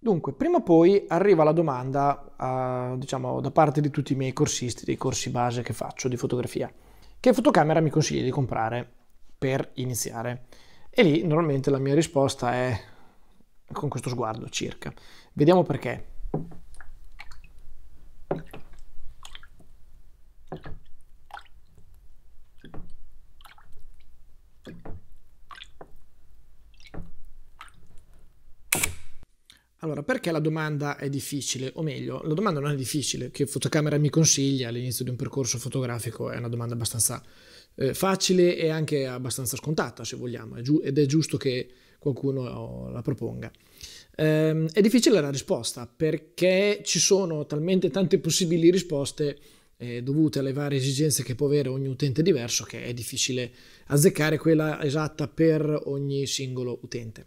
Dunque, prima o poi arriva la domanda, uh, diciamo, da parte di tutti i miei corsisti, dei corsi base che faccio di fotografia, che fotocamera mi consigli di comprare per iniziare? E lì normalmente la mia risposta è con questo sguardo circa. Vediamo perché. Allora, perché la domanda è difficile? O meglio, la domanda non è difficile. Che fotocamera mi consiglia all'inizio di un percorso fotografico è una domanda abbastanza eh, facile e anche abbastanza scontata, se vogliamo, è giu- ed è giusto che qualcuno la proponga. Ehm, è difficile la risposta perché ci sono talmente tante possibili risposte eh, dovute alle varie esigenze che può avere ogni utente diverso che è difficile azzeccare quella esatta per ogni singolo utente.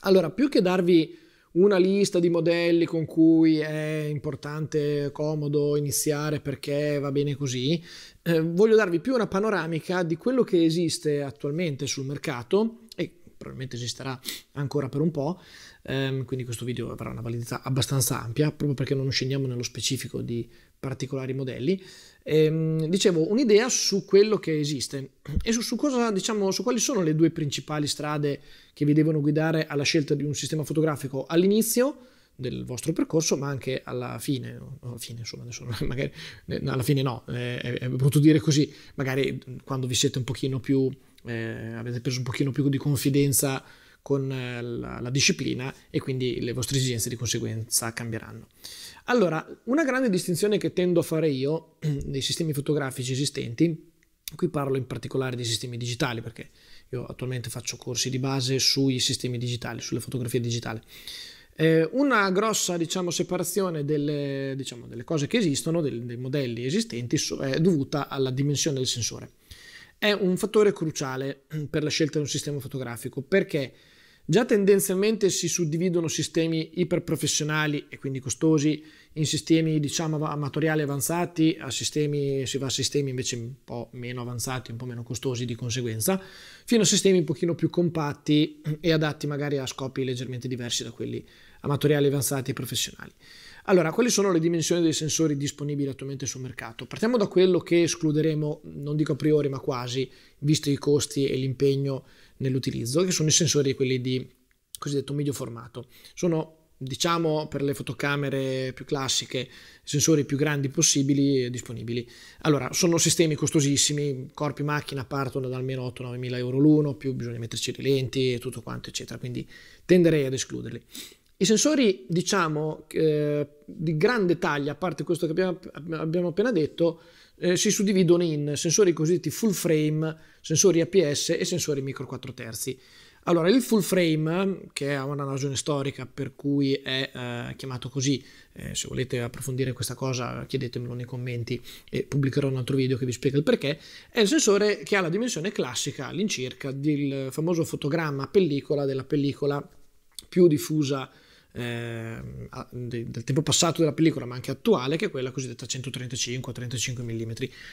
Allora, più che darvi una lista di modelli con cui è importante, comodo iniziare perché va bene così. Eh, voglio darvi più una panoramica di quello che esiste attualmente sul mercato e probabilmente esisterà ancora per un po', ehm, quindi questo video avrà una validità abbastanza ampia, proprio perché non scendiamo nello specifico di particolari modelli. E, ehm, dicevo, un'idea su quello che esiste e su, su, cosa, diciamo, su quali sono le due principali strade che vi devono guidare alla scelta di un sistema fotografico all'inizio del vostro percorso, ma anche alla fine, alla fine insomma, adesso magari, eh, alla fine no, eh, è potuto dire così, magari mm, quando vi siete un pochino più, eh, avete preso un pochino più di confidenza con eh, la, la disciplina e quindi le vostre esigenze di conseguenza cambieranno. Allora, una grande distinzione che tendo a fare io dei sistemi fotografici esistenti, qui parlo in particolare di sistemi digitali perché io attualmente faccio corsi di base sui sistemi digitali, sulle fotografie digitali. Eh, una grossa diciamo, separazione delle, diciamo, delle, cose che esistono, dei, dei modelli esistenti, è dovuta alla dimensione del sensore. È un fattore cruciale per la scelta di un sistema fotografico perché Già tendenzialmente si suddividono sistemi iperprofessionali e quindi costosi in sistemi diciamo amatoriali avanzati, a sistemi, si va a sistemi invece un po' meno avanzati, un po' meno costosi di conseguenza, fino a sistemi un pochino più compatti e adatti magari a scopi leggermente diversi da quelli amatoriali avanzati e professionali. Allora, quali sono le dimensioni dei sensori disponibili attualmente sul mercato? Partiamo da quello che escluderemo, non dico a priori, ma quasi, visto i costi e l'impegno nell'utilizzo, che sono i sensori quelli di cosiddetto medio formato. Sono diciamo per le fotocamere più classiche, sensori più grandi possibili disponibili. Allora, sono sistemi costosissimi, corpi macchina partono da almeno 8-9 mila euro l'uno, più bisogna metterci le lenti e tutto quanto, eccetera, quindi tenderei ad escluderli. I sensori, diciamo, eh, di grande taglia, a parte questo che abbiamo, abbiamo appena detto, eh, si suddividono in sensori cosiddetti full frame, sensori APS e sensori micro 4 terzi. Allora, il full frame, che ha una ragione storica per cui è eh, chiamato così, eh, se volete approfondire questa cosa chiedetemelo nei commenti e pubblicherò un altro video che vi spiega il perché, è il sensore che ha la dimensione classica all'incirca del famoso fotogramma pellicola della pellicola più diffusa eh, del tempo passato della pellicola ma anche attuale che è quella cosiddetta 135-35 mm,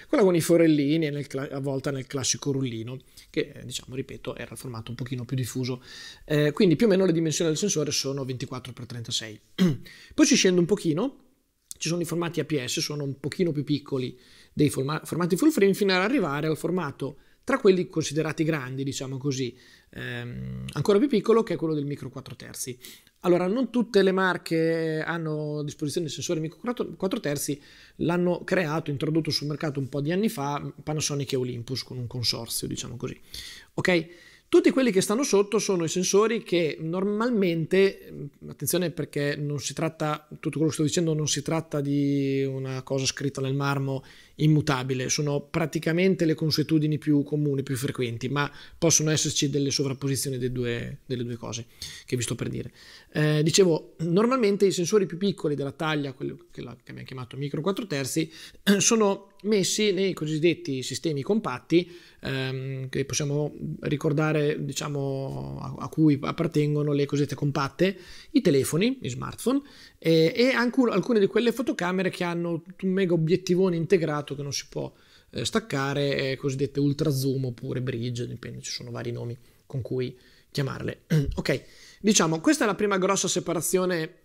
quella con i forellini e avvolta nel classico rullino che eh, diciamo ripeto era il formato un pochino più diffuso eh, quindi più o meno le dimensioni del sensore sono 24x36 poi ci scende un pochino ci sono i formati APS, sono un pochino più piccoli dei forma formati full frame, fino ad arrivare al formato tra quelli considerati grandi, diciamo così, ehm, ancora più piccolo che è quello del micro 4 terzi. Allora, non tutte le marche hanno a disposizione il sensore micro 4 terzi, l'hanno creato, introdotto sul mercato un po' di anni fa Panasonic e Olympus con un consorzio, diciamo così. Ok? Tutti quelli che stanno sotto sono i sensori che normalmente, ehm, attenzione perché non si tratta, tutto quello che sto dicendo non si tratta di una cosa scritta nel marmo immutabile, sono praticamente le consuetudini più comuni, più frequenti, ma possono esserci delle sovrapposizioni delle due, delle due cose che vi sto per dire. Eh, dicevo, normalmente i sensori più piccoli della taglia, quello che, la, che abbiamo chiamato micro 4 terzi, sono messi nei cosiddetti sistemi compatti, ehm, che possiamo ricordare, diciamo, a, a, cui appartengono le cosiddette compatte, i telefoni, gli smartphone, eh, e anche alcune di quelle fotocamere che hanno un mega obiettivone integrato quadrato che non si può eh, staccare, eh, cosiddette ultra zoom oppure bridge, dipende, ci sono vari nomi con cui chiamarle. ok, diciamo, questa è la prima grossa separazione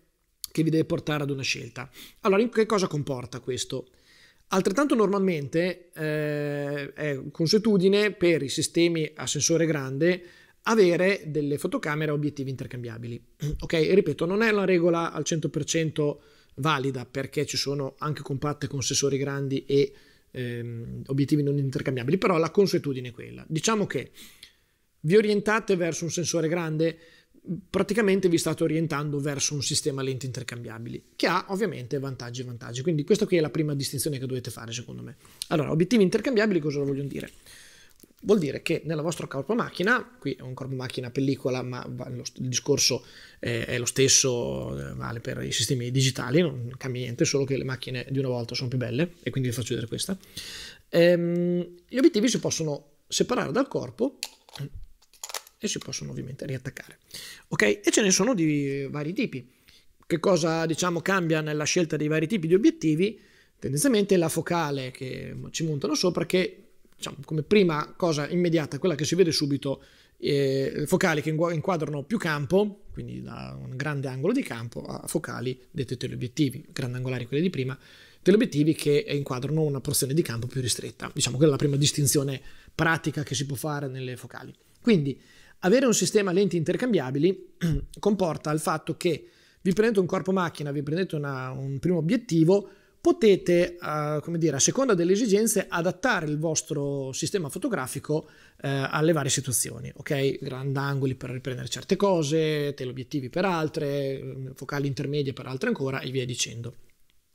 che vi deve portare ad una scelta. Allora, che cosa comporta questo? Altrettanto normalmente eh, è consuetudine per i sistemi a sensore grande avere delle fotocamere a obiettivi intercambiabili. ok, ripeto, non è la regola al 100% valida perché ci sono anche compatte con sensori grandi e ehm, obiettivi non intercambiabili, però la consuetudine è quella. Diciamo che vi orientate verso un sensore grande, praticamente vi state orientando verso un sistema lenti intercambiabili, che ha ovviamente vantaggi e vantaggi. Quindi questa qui è la prima distinzione che dovete fare, secondo me. Allora, obiettivi intercambiabili cosa vogliono dire? Vuol dire che nella vostra corpo macchina, qui è un corpo macchina pellicola, ma il discorso eh, è lo stesso, eh, vale per i sistemi digitali, non cambia niente, solo che le macchine di una volta sono più belle e quindi vi faccio vedere questa. Ehm, gli obiettivi si possono separare dal corpo e si possono ovviamente riattaccare. Ok? E ce ne sono di vari tipi. Che cosa diciamo cambia nella scelta dei vari tipi di obiettivi? Tendenzialmente la focale che ci montano sopra che diciamo, come prima cosa immediata, quella che si vede subito, eh, focali che inquadrano più campo, quindi da un grande angolo di campo, a focali dette teleobiettivi, grandangolari quelli di prima, teleobiettivi che inquadrano una porzione di campo più ristretta. Diciamo, quella è la prima distinzione pratica che si può fare nelle focali. Quindi, avere un sistema lenti intercambiabili comporta il fatto che vi prendete un corpo macchina, vi prendete una, un primo obiettivo, potete, eh, come dire, a seconda delle esigenze, adattare il vostro sistema fotografico eh, alle varie situazioni, ok? Grandangoli per riprendere certe cose, teleobiettivi per altre, ehm, focali intermedie per altre ancora e via dicendo,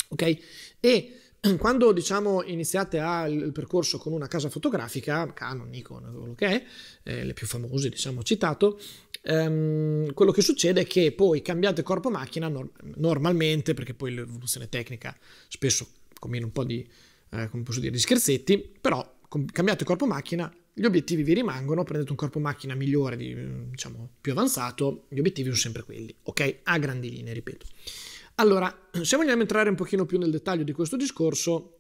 ok? E quando diciamo iniziate a, il percorso con una casa fotografica, Canon, Nikon, quello che è, eh, le più famose diciamo ho citato, ehm, quello che succede è che poi cambiate corpo macchina norm- normalmente, perché poi l'evoluzione tecnica spesso combina un po' di, eh, come posso dire, di scherzetti, però com- cambiate corpo macchina, gli obiettivi vi rimangono, prendete un corpo macchina migliore, di, diciamo più avanzato, gli obiettivi sono sempre quelli, ok? A grandi linee, ripeto. Allora, se vogliamo entrare un pochino più nel dettaglio di questo discorso,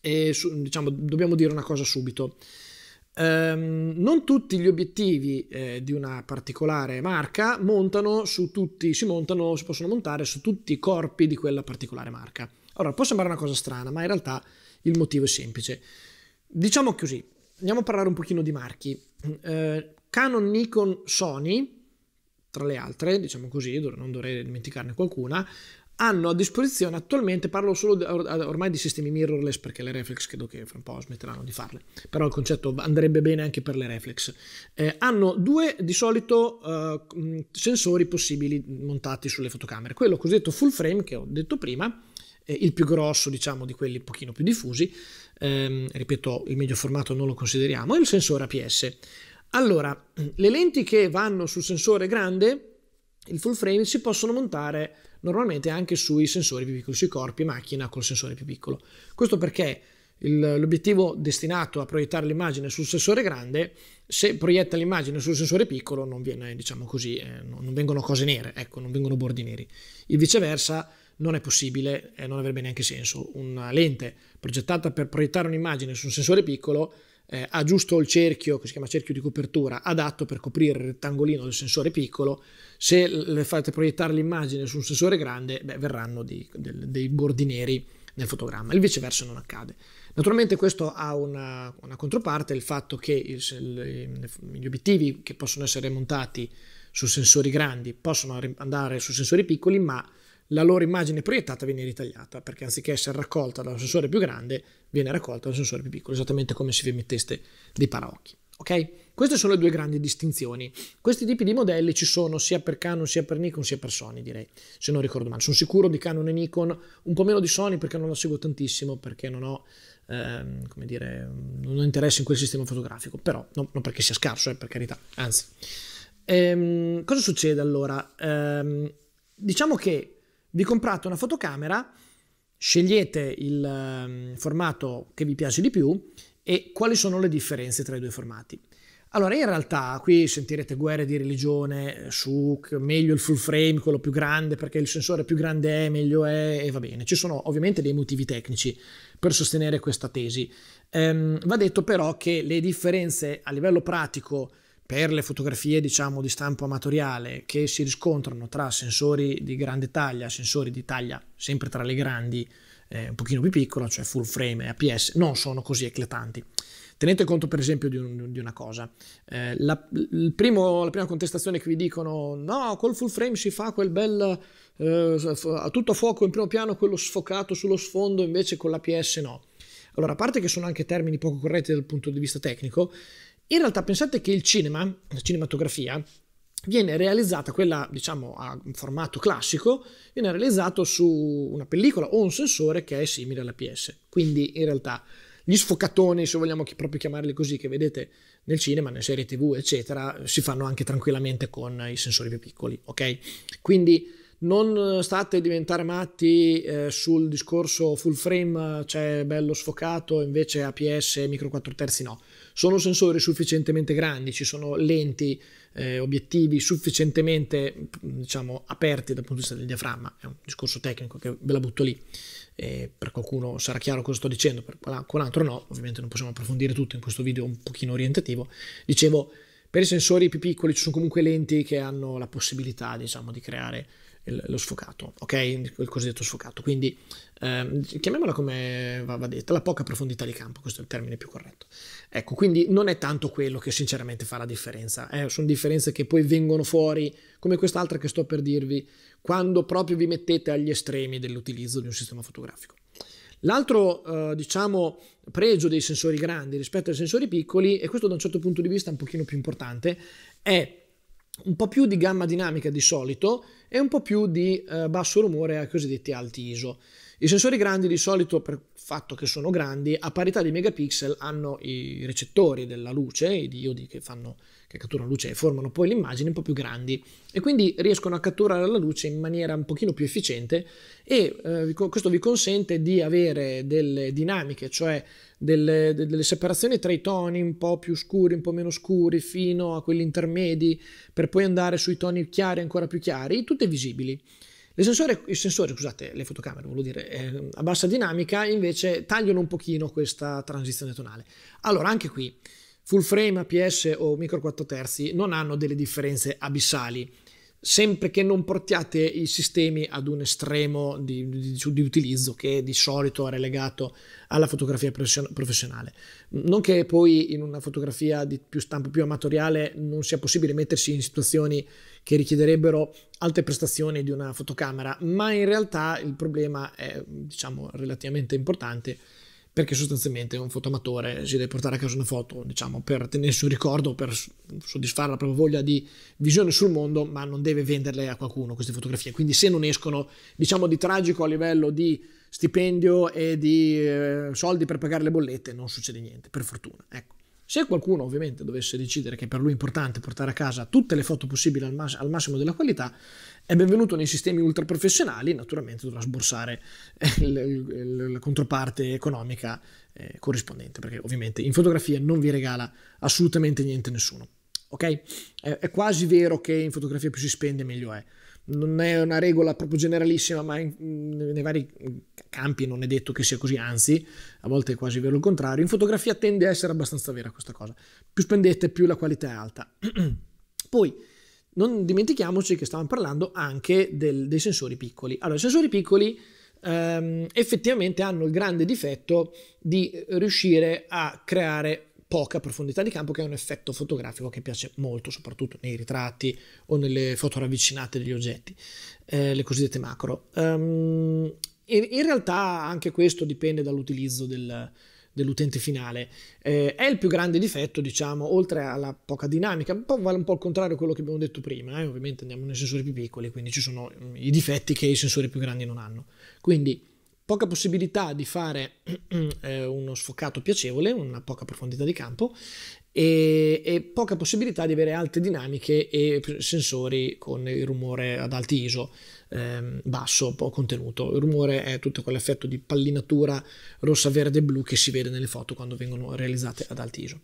eh, su, diciamo, dobbiamo dire una cosa subito. Um, non tutti gli obiettivi eh, di una particolare marca montano su tutti, si montano, si possono montare su tutti i corpi di quella particolare marca. Ora, può sembrare una cosa strana, ma in realtà il motivo è semplice. Diciamo così, andiamo a parlare un pochino di marchi. Eh, Canon, Nikon, Sony, tra le altre, diciamo così, non dovrei dimenticarne qualcuna, hanno a disposizione attualmente, parlo solo ormai di sistemi mirrorless perché le reflex credo che fra un po' smetteranno di farle, però il concetto andrebbe bene anche per le reflex, eh, hanno due di solito eh, sensori possibili montati sulle fotocamere, quello cosiddetto full frame che ho detto prima, eh, il più grosso diciamo di quelli un pochino più diffusi, ehm, ripeto il medio formato non lo consideriamo, e il sensore APS. Allora, le lenti che vanno sul sensore grande, il full frame, si possono montare normalmente anche sui sensori più piccoli, sui corpi macchina col sensore più piccolo. Questo perché l'obiettivo destinato a proiettare l'immagine sul sensore grande, se proietta l'immagine sul sensore piccolo, non, viene, diciamo così, eh, non vengono cose nere, ecco, non vengono bordi neri. Il viceversa non è possibile e eh, non avrebbe neanche senso. Una lente progettata per proiettare un'immagine su un sensore piccolo eh, giusto il cerchio, che si chiama cerchio di copertura, adatto per coprire il rettangolino del sensore piccolo, se le fate proiettare l'immagine su un sensore grande, beh, verranno di, del, dei bordi neri nel fotogramma, il viceversa non accade. Naturalmente questo ha una, una controparte, il fatto che il, il, gli obiettivi che possono essere montati su sensori grandi possono andare su sensori piccoli, ma la loro immagine proiettata viene ritagliata, perché anziché essere raccolta da un sensore più grande, viene raccolta da un sensore più piccolo, esattamente come se vi metteste dei paraocchi. Ok? Queste sono le due grandi distinzioni. Questi tipi di modelli ci sono sia per Canon, sia per Nikon, sia per Sony, direi, se non ricordo male. Sono sicuro di Canon e Nikon, un po' meno di Sony perché non la seguo tantissimo, perché non ho, ehm, come dire, non ho interesse in quel sistema fotografico, però no, non perché sia scarso, eh, per carità, anzi. Ehm, cosa succede allora? Ehm, diciamo che vi comprate una fotocamera, scegliete il ehm, formato che vi piace di più e quali sono le differenze tra i due formati. Allora, in realtà qui sentirete guerre di religione su meglio il full frame, quello più grande, perché il sensore più grande è, meglio è, e va bene. Ci sono ovviamente dei motivi tecnici per sostenere questa tesi. Ehm, va detto però che le differenze a livello pratico per le fotografie diciamo di stampo amatoriale che si riscontrano tra sensori di grande taglia, sensori di taglia sempre tra le grandi, eh, un pochino più piccola, cioè full frame e APS, non sono così eclatanti. Tenete conto per esempio di, un, di una cosa, eh, la, primo, la, prima contestazione che vi dicono no, col full frame si fa quel bel eh, a fuoco in primo piano, quello sfocato sullo sfondo invece con l'APS no. Allora, a parte che sono anche termini poco corretti dal punto di vista tecnico, in realtà pensate che il cinema, la cinematografia, viene realizzata, quella diciamo a formato classico, viene realizzato su una pellicola o un sensore che è simile alla PS. Quindi in realtà gli sfocatoni, se vogliamo proprio chiamarli così, che vedete nel cinema, nelle serie tv, eccetera, si fanno anche tranquillamente con i sensori più piccoli, ok? Quindi non state a diventare matti eh, sul discorso full frame, cioè bello sfocato, invece APS micro 4 terzi no sono sensori sufficientemente grandi, ci sono lenti, eh, obiettivi sufficientemente diciamo, aperti dal punto di vista del diaframma, è un discorso tecnico che ve la butto lì. Eh, per qualcuno sarà chiaro cosa sto dicendo, per qualcun altro no, ovviamente non possiamo approfondire tutto in questo video un pochino orientativo. Dicevo, per i sensori più piccoli ci sono comunque lenti che hanno la possibilità diciamo, di creare lo sfocato, ok? Il cosiddetto sfocato. Quindi eh, chiamiamola come va, va detta, la poca profondità di campo, questo è il termine più corretto. Ecco, quindi non è tanto quello che sinceramente fa la differenza, eh? sono differenze che poi vengono fuori, come quest'altra che sto per dirvi, quando proprio vi mettete agli estremi dell'utilizzo di un sistema fotografico. L'altro, eh, diciamo, pregio dei sensori grandi rispetto ai sensori piccoli, e questo da un certo punto di vista è un pochino più importante, è un po' più di gamma dinamica di solito e un po' più di eh, basso rumore ai cosiddetti alti ISO. I sensori grandi di solito, per il fatto che sono grandi, a parità di megapixel hanno i recettori della luce, i diodi che, fanno, che catturano luce e formano poi l'immagine un po' più grandi e quindi riescono a catturare la luce in maniera un pochino più efficiente e eh, questo vi consente di avere delle dinamiche, cioè delle, delle, separazioni tra i toni un po' più scuri, un po' meno scuri, fino a quelli intermedi, per poi andare sui toni chiari, ancora più chiari, tutte visibili. Le sensore, I sensori, scusate, le fotocamere, volevo dire, eh, a bassa dinamica invece tagliano un pochino questa transizione tonale. Allora, anche qui, full frame, APS o micro 4 terzi non hanno delle differenze abissali sempre che non portiate i sistemi ad un estremo di, di, di, utilizzo che di solito è relegato alla fotografia professionale. Non che poi in una fotografia di più stampo più amatoriale non sia possibile mettersi in situazioni che richiederebbero alte prestazioni di una fotocamera, ma in realtà il problema è diciamo relativamente importante perché sostanzialmente un fotomatore si deve portare a casa una foto, diciamo, per tenersi un ricordo, per soddisfare la propria voglia di visione sul mondo, ma non deve venderle a qualcuno queste fotografie. Quindi se non escono, diciamo, di tragico a livello di stipendio e di eh, soldi per pagare le bollette, non succede niente, per fortuna. Ecco. Se qualcuno ovviamente dovesse decidere che per lui è importante portare a casa tutte le foto possibili al, mas- al massimo della qualità, è benvenuto nei sistemi ultraprofessionali, naturalmente dovrà sborsare eh, la controparte economica eh, corrispondente, perché ovviamente in fotografia non vi regala assolutamente niente nessuno. Ok? È, quasi vero che in fotografia più si spende meglio è. Non è una regola proprio generalissima, ma in, nei vari campi non è detto che sia così, anzi, a volte è quasi vero il contrario. In fotografia tende a essere abbastanza vera questa cosa. Più spendete, più la qualità è alta. Poi non dimentichiamoci che stavamo parlando anche del, dei sensori piccoli. Allora, i sensori piccoli ehm, effettivamente hanno il grande difetto di riuscire a creare poca profondità di campo, che è un effetto fotografico che piace molto, soprattutto nei ritratti o nelle foto ravvicinate degli oggetti, eh, le cosiddette macro. Um, in, in realtà anche questo dipende dall'utilizzo del, dell'utente finale. Eh, è il più grande difetto, diciamo, oltre alla poca dinamica, un po' vale un po' il contrario a quello che abbiamo detto prima, eh? ovviamente andiamo nei sensori più piccoli, quindi ci sono mm, i difetti che i sensori più grandi non hanno. Quindi poca possibilità di fare eh, uno sfocato piacevole, una poca profondità di campo e, e, poca possibilità di avere alte dinamiche e sensori con il rumore ad alti ISO eh, basso, poco contenuto. Il rumore è tutto quell'effetto di pallinatura rossa, verde e blu che si vede nelle foto quando vengono realizzate ad alti ISO.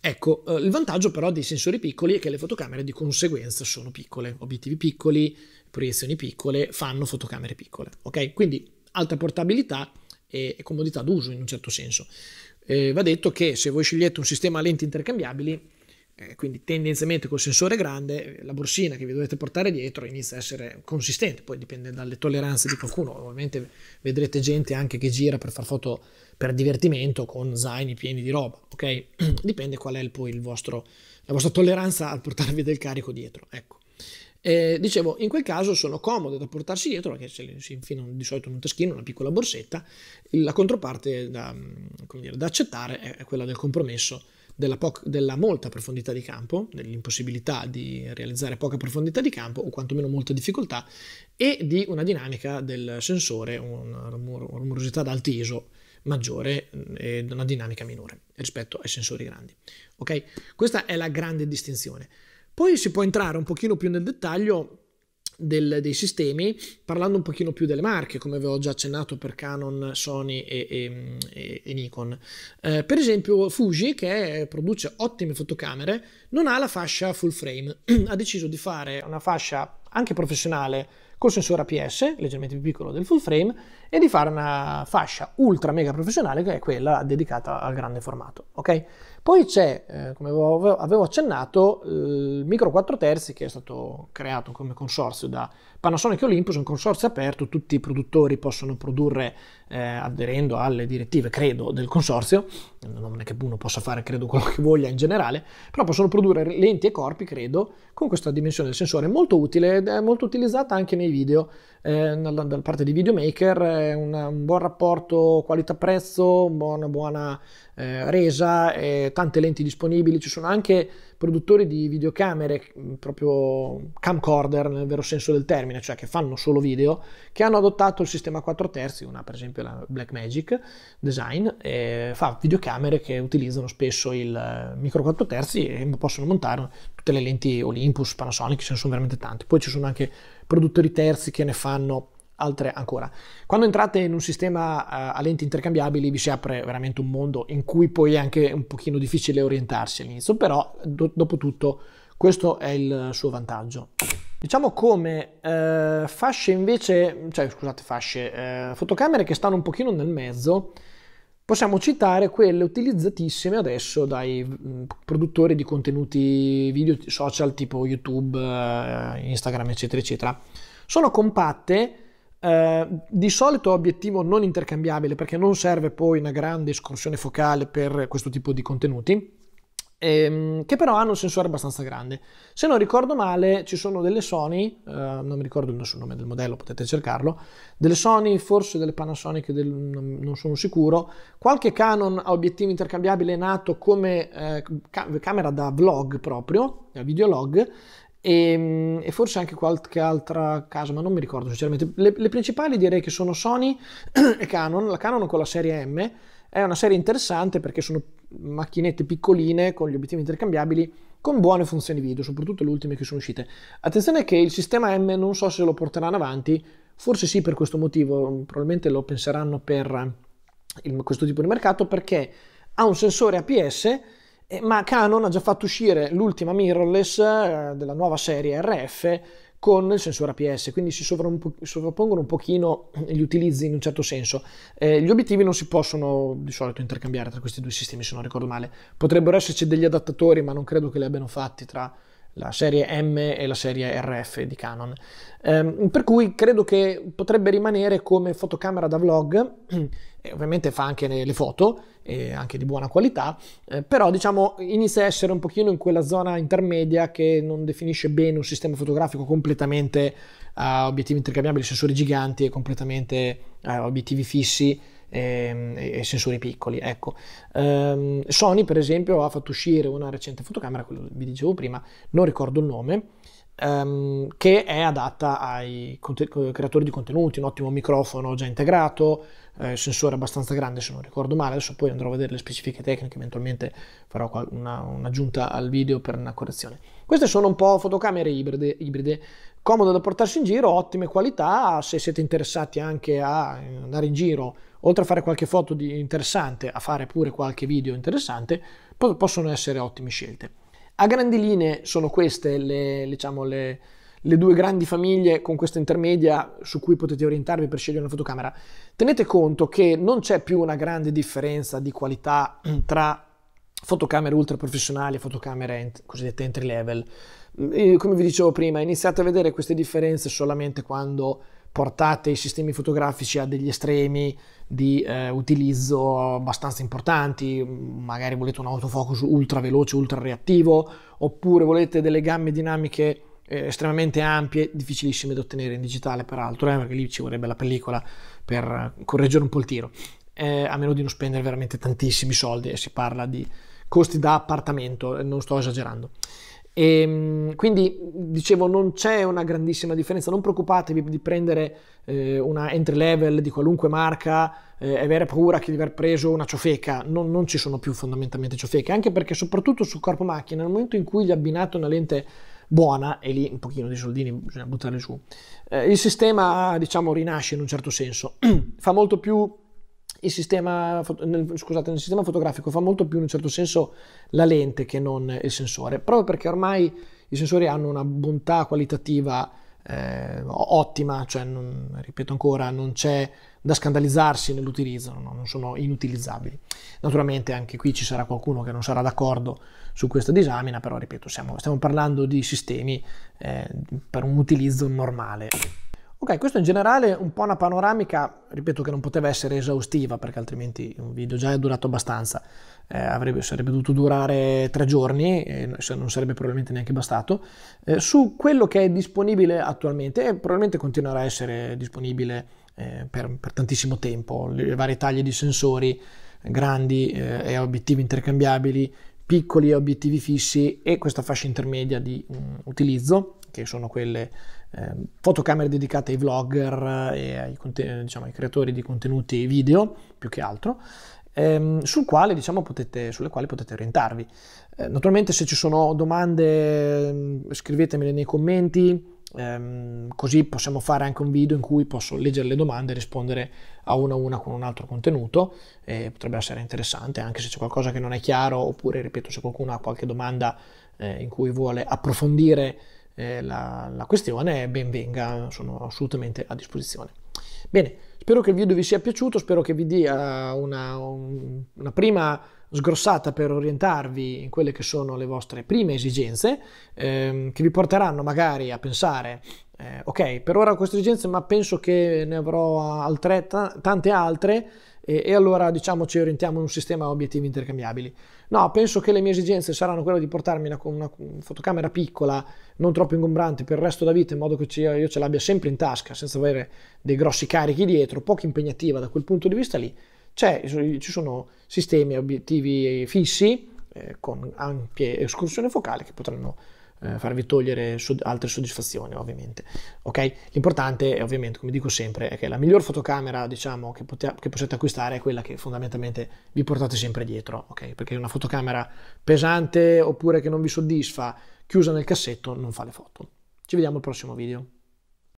Ecco, eh, il vantaggio però dei sensori piccoli è che le fotocamere di conseguenza sono piccole, obiettivi piccoli, proiezioni piccole, fanno fotocamere piccole, ok? Quindi alta portabilità e comodità d'uso in un certo senso. Eh, va detto che se voi scegliete un sistema a lenti intercambiabili, eh, quindi tendenzialmente col sensore grande la borsina che vi dovete portare dietro inizia a essere consistente, poi dipende dalle tolleranze di qualcuno, ovviamente vedrete gente anche che gira per far foto per divertimento con zaini pieni di roba, ok? dipende qual è poi vostro, la vostra tolleranza al portarvi del carico dietro, ecco. Eh, dicevo, in quel caso sono comode da portarsi dietro perché se si infilano di solito in un taschino, una piccola borsetta, la controparte da, mm, dire, da accettare è quella del compromesso della, poca, della molta profondità di campo, dell'impossibilità di realizzare poca profondità di campo o quantomeno molta difficoltà e di una dinamica del sensore, una rumorosità ad alto ISO maggiore mm, e una dinamica minore rispetto ai sensori grandi. Ok? Questa è la grande distinzione. Poi si può entrare un pochino più nel dettaglio del, dei sistemi, parlando un pochino più delle marche, come avevo già accennato per Canon, Sony e, e, e, e Nikon. Eh, per esempio Fuji, che produce ottime fotocamere, non ha la fascia full frame, ha deciso di fare una fascia anche professionale col sensore APS, leggermente più piccolo del full frame, e di fare una fascia ultra mega professionale che è quella dedicata al grande formato. Okay? Poi c'è, eh, come avevo, accennato, il micro 4 terzi che è stato creato come consorzio da Panasonic Olympus, un consorzio aperto, tutti i produttori possono produrre eh, aderendo alle direttive, credo, del consorzio, non è che uno possa fare, credo, quello che voglia in generale, però possono produrre lenti e corpi, credo, con questa dimensione del sensore molto utile ed è molto utilizzata anche nei miei video, eh, dalla, parte di videomaker, eh, una, un buon rapporto qualità-prezzo, buona, buona eh, resa, eh, tante lenti disponibili, ci sono anche produttori di videocamere, mm, proprio camcorder nel vero senso del termine, cioè che fanno solo video, che hanno adottato il sistema 4 terzi, una per esempio la Blackmagic Design, eh, fa videocamere che utilizzano spesso il eh, micro 4 terzi e possono montare tutte le lenti Olympus, Panasonic, ce ne sono veramente tante. Poi ci sono anche produttori terzi che ne fanno altre ancora. Quando entrate in un sistema eh, a lenti intercambiabili vi si apre veramente un mondo in cui poi è anche un pochino difficile orientarsi all'inizio, però do, dopo tutto questo è il suo vantaggio. Diciamo come eh, fasce invece, cioè scusate fasce, eh, fotocamere che stanno un pochino nel mezzo, possiamo citare quelle utilizzatissime adesso dai mm, produttori di contenuti video social tipo YouTube, eh, Instagram eccetera eccetera. Sono compatte, eh, di solito obiettivo non intercambiabile perché non serve poi una grande escursione focale per questo tipo di contenuti. Ehm, che però hanno un sensore abbastanza grande. Se non ricordo male, ci sono delle Sony, eh, non mi ricordo il nome del modello, potete cercarlo, delle Sony, forse delle Panasonic, del, non sono sicuro, qualche Canon a obiettivo intercambiabile nato come eh, ca- camera da vlog proprio, da videolog, e, ehm, e, forse anche qualche altra casa, ma non mi ricordo sinceramente. Le, le principali direi che sono Sony e Canon, la Canon con la serie M è una serie interessante perché sono macchinette piccoline con gli obiettivi intercambiabili con buone funzioni video, soprattutto le ultime che sono uscite. Attenzione che il sistema M non so se lo porteranno avanti, forse sì per questo motivo, probabilmente lo penseranno per il, questo tipo di mercato perché ha un sensore APS eh, ma Canon ha già fatto uscire l'ultima mirrorless eh, della nuova serie RF con il sensore APS, quindi si sovrappongono un pochino gli utilizzi in un certo senso. Eh, gli obiettivi non si possono di solito intercambiare tra questi due sistemi, se non ricordo male. Potrebbero esserci degli adattatori, ma non credo che li abbiano fatti tra la serie M e la serie RF di Canon. Ehm, per cui credo che potrebbe rimanere come fotocamera da vlog, e ovviamente fa anche le foto, anche di buona qualità, eh, però diciamo inizia a essere un pochino in quella zona intermedia che non definisce bene un sistema fotografico completamente a uh, obiettivi intercambiabili, sensori giganti e completamente a uh, eh, obiettivi fissi, Ehm, e, e sensori piccoli. Ecco. Ehm, Sony per esempio ha fatto uscire una recente fotocamera, quello vi dicevo prima, non ricordo il nome, ehm, che è adatta ai conte- creatori di contenuti, un ottimo microfono già integrato, eh, sensore abbastanza grande se non ricordo male, adesso poi andrò a vedere le specifiche tecniche, eventualmente farò una, un'aggiunta al video per una correzione. Queste sono un po' fotocamere ibride, ibride comode da portarsi in giro, ottime qualità, se siete interessati anche a andare in giro oltre a fare qualche foto interessante, a fare pure qualche video interessante, po possono essere ottime scelte. A grandi linee sono queste le, diciamo, le, le due grandi famiglie con questa intermedia su cui potete orientarvi per scegliere una fotocamera. Tenete conto che non c'è più una grande differenza di qualità mm, tra fotocamere ultra professionali e fotocamere cosiddette entry level. Mm, come vi dicevo prima, iniziate a vedere queste differenze solamente quando portate i sistemi fotografici a degli estremi di eh, utilizzo abbastanza importanti, magari volete un autofocus ultra veloce, ultra reattivo, oppure volete delle gambe dinamiche eh, estremamente ampie, difficilissime da ottenere in digitale peraltro, eh, perché lì ci vorrebbe la pellicola per correggere un po' il tiro, eh, a meno di non spendere veramente tantissimi soldi e si parla di costi da appartamento, non sto esagerando. E, ehm, quindi dicevo, non c'è una grandissima differenza, non preoccupatevi di prendere eh, una entry level di qualunque marca eh, e eh, avere paura che di aver preso una ciofeca, non, non, ci sono più fondamentalmente ciofeche, anche perché soprattutto sul corpo macchina, nel momento in cui gli abbinate una lente buona, e lì un pochino di soldini bisogna buttare su, eh, il sistema diciamo rinasce in un certo senso, fa molto più il sistema, nel, scusate, nel sistema fotografico fa molto più in un certo senso la lente che non il sensore, proprio perché ormai i sensori hanno una bontà qualitativa eh, ottima, cioè non, ripeto ancora, non c'è da scandalizzarsi nell'utilizzo, no? non sono inutilizzabili. Naturalmente anche qui ci sarà qualcuno che non sarà d'accordo su questa disamina, però ripeto, siamo, stiamo parlando di sistemi eh, per un utilizzo normale. Ok, questo in generale è un po' una panoramica, ripeto che non poteva essere esaustiva perché altrimenti un video già è durato abbastanza, eh, avrebbe, sarebbe dovuto durare tre giorni e non sarebbe probabilmente neanche bastato, eh, su quello che è disponibile attualmente e eh, probabilmente continuerà a essere disponibile eh, per, per, tantissimo tempo, le varie taglie di sensori eh, grandi eh, e obiettivi intercambiabili, piccoli e obiettivi fissi e questa fascia intermedia di mh, mm, utilizzo che sono quelle Ehm, fotocamere dedicate ai vlogger e ai, diciamo, ai, creatori di contenuti video più che altro, ehm, sul quale, diciamo, potete, sulle quali potete orientarvi. Eh, naturalmente se ci sono domande ehm, scrivetemele nei commenti, ehm, così possiamo fare anche un video in cui posso leggere le domande e rispondere a una a una con un altro contenuto, eh, potrebbe essere interessante anche se c'è qualcosa che non è chiaro oppure, ripeto, se qualcuno ha qualche domanda eh, in cui vuole approfondire eh, la, la, questione, ben venga, sono assolutamente a disposizione. Bene, spero che il video vi sia piaciuto, spero che vi dia una, un, una prima sgrossata per orientarvi in quelle che sono le vostre prime esigenze, ehm, che vi porteranno magari a pensare, eh, ok, per ora ho queste esigenze, ma penso che ne avrò altre, t- tante altre e, e allora diciamo ci orientiamo in un sistema a obiettivi intercambiabili. No, penso che le mie esigenze saranno quelle di portarmi una, una fotocamera piccola, non troppo ingombrante per il resto della vita, in modo che io ce l'abbia sempre in tasca, senza avere dei grossi carichi dietro, poco impegnativa da quel punto di vista lì. ci sono sistemi, obiettivi fissi, eh, con ampie escursioni focali che potranno eh, farvi togliere sod- altre soddisfazioni, ovviamente. Ok? L'importante, è, ovviamente, come dico sempre, è che la miglior fotocamera, diciamo, che, pote- che possiate acquistare è quella che fondamentalmente vi portate sempre dietro, ok? Perché una fotocamera pesante oppure che non vi soddisfa, chiusa nel cassetto, non fa le foto. Ci vediamo al prossimo video.